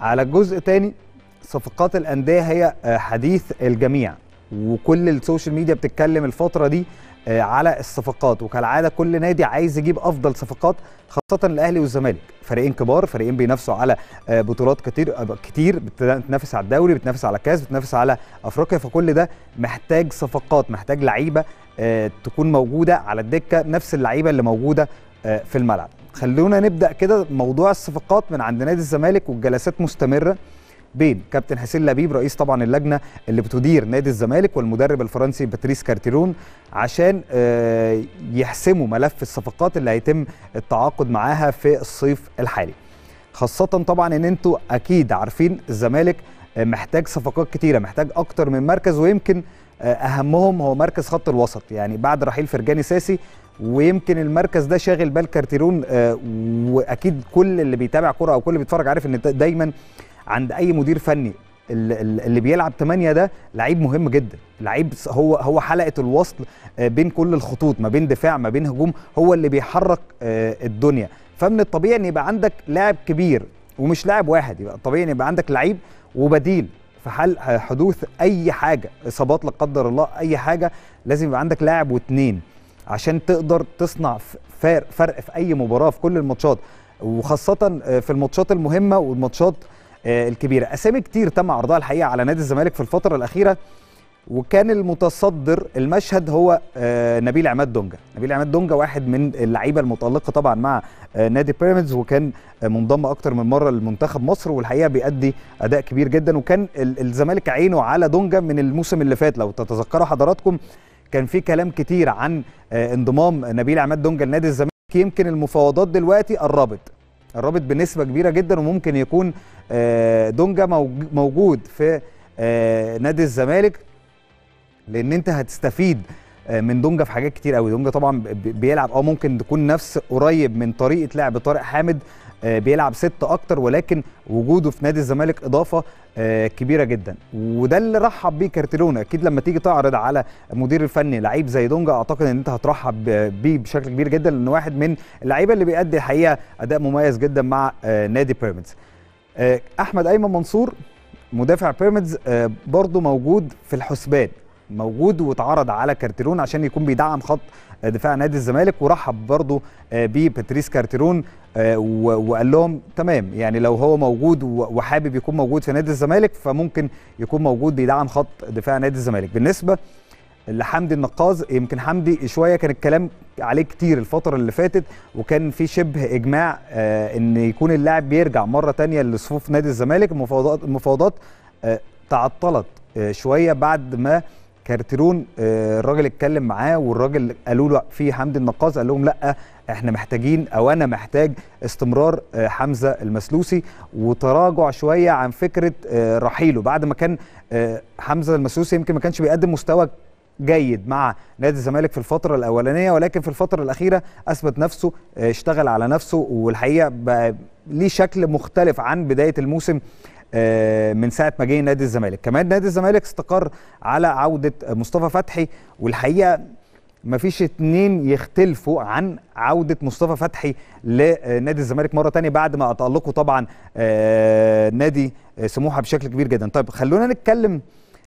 على الجزء تاني صفقات الانديه هي آه، حديث الجميع وكل السوشيال ميديا بتتكلم الفتره دي آه، على الصفقات وكالعاده كل نادي عايز يجيب افضل صفقات خاصه الاهلي والزمالك فريقين كبار فريقين بينافسوا على آه، بطولات كتير كتير بتنافس على الدوري بتنافس على كاس بتنافس على افريقيا فكل ده محتاج صفقات محتاج لعيبه تكون موجوده على الدكه نفس اللعيبه اللي موجوده في الملعب خلونا نبدا كده موضوع الصفقات من عند نادي الزمالك والجلسات مستمره بين كابتن حسين لبيب رئيس طبعا اللجنه اللي بتدير نادي الزمالك والمدرب الفرنسي باتريس كارتيرون عشان آه، يحسموا ملف الصفقات اللي هيتم التعاقد معاها في الصيف الحالي خاصه طبعا ان انتوا اكيد عارفين الزمالك آه، محتاج صفقات كتيره محتاج اكتر من مركز ويمكن آه، اهمهم هو مركز خط الوسط يعني بعد رحيل فرجاني ساسي ويمكن المركز ده شاغل بال كارتيرون آه، واكيد كل اللي بيتابع كره او كل اللي بيتفرج عارف ان دايما عند اي مدير فني اللي بيلعب 8 ده لعيب مهم جدا لعيب هو هو حلقه الوصل آه، بين كل الخطوط ما بين دفاع ما بين هجوم هو اللي بيحرك آه، الدنيا فمن الطبيعي ان يبقى عندك لاعب كبير ومش لاعب واحد يبقى الطبيعي ان يبقى عندك لعيب وبديل في حال حدوث اي حاجه اصابات لا قدر الله اي حاجه لازم يبقى عندك لاعب واثنين عشان تقدر تصنع فرق, فرق في اي مباراه في كل الماتشات وخاصه آه، في الماتشات المهمه والماتشات آه، الكبيره اسامي كتير تم عرضها الحقيقه على نادي الزمالك في الفتره الاخيره وكان المتصدر المشهد هو آه، نبيل عماد دونجا نبيل عماد دونجا واحد من اللعيبه المتالقه طبعا مع نادي بيراميدز وكان منضم اكتر من مره لمنتخب مصر والحقيقه بيأدي اداء كبير جدا وكان الزمالك عينه على دونجا من الموسم اللي فات لو تتذكروا حضراتكم كان في كلام كتير عن آه، انضمام نبيل عماد دونجا لنادي الزمالك يمكن المفاوضات دلوقتي قربت قربت بنسبه كبيره جدا وممكن يكون آه، دونجا موجود في آه، نادي الزمالك لان انت هتستفيد من دونجا في حاجات كتير قوي دونجا طبعا بيلعب اه ممكن تكون نفس قريب من طريقه لعب طارق حامد آه، بيلعب ست اكتر ولكن وجوده في نادي الزمالك اضافه آه، كبيره جدا وده اللي رحب بيه كارتلونا اكيد لما تيجي تعرض على المدير الفني لعيب زي دونجا اعتقد ان انت هترحب بيه بشكل كبير جدا لانه واحد من اللعيبه اللي بيأدي الحقيقه اداء مميز جدا مع آه، نادي بيراميدز احمد ايمن منصور مدافع بيراميدز برضه موجود في الحسبان موجود واتعرض على كارتيرون عشان يكون بيدعم خط دفاع نادي الزمالك ورحب برضه آه، بباتريس كارتيرون آه، وقال لهم تمام يعني لو هو موجود وحابب يكون موجود في نادي الزمالك فممكن يكون موجود بيدعم خط دفاع نادي الزمالك بالنسبه لحمدي النقاز يمكن حمدي شويه كان الكلام عليه كتير الفتره اللي فاتت وكان في شبه اجماع آه، ان يكون اللاعب بيرجع مره تانية لصفوف نادي الزمالك المفاوضات المفاوضات تعطلت شويه بعد ما كارتيرون آه، الراجل اتكلم معاه والراجل قالوا له في حمدي النقاز قال لهم لا احنا محتاجين او انا محتاج استمرار آه، حمزه المسلوسي وتراجع شويه عن فكره آه، رحيله بعد ما كان حمزه المسلوسي يمكن ما كانش بيقدم مستوى جيد مع نادي الزمالك في الفترة الأولانية ولكن في الفترة الأخيرة أثبت نفسه اشتغل على نفسه والحقيقة بقى ليه شكل مختلف عن بداية الموسم آه، من ساعه ما جه نادي الزمالك كمان نادي الزمالك استقر على عوده مصطفى فتحي والحقيقه مفيش اتنين يختلفوا عن عودة مصطفى فتحي لنادي الزمالك مرة تانية بعد ما تألقوا طبعا آه، نادي سموحة بشكل كبير جدا طيب خلونا نتكلم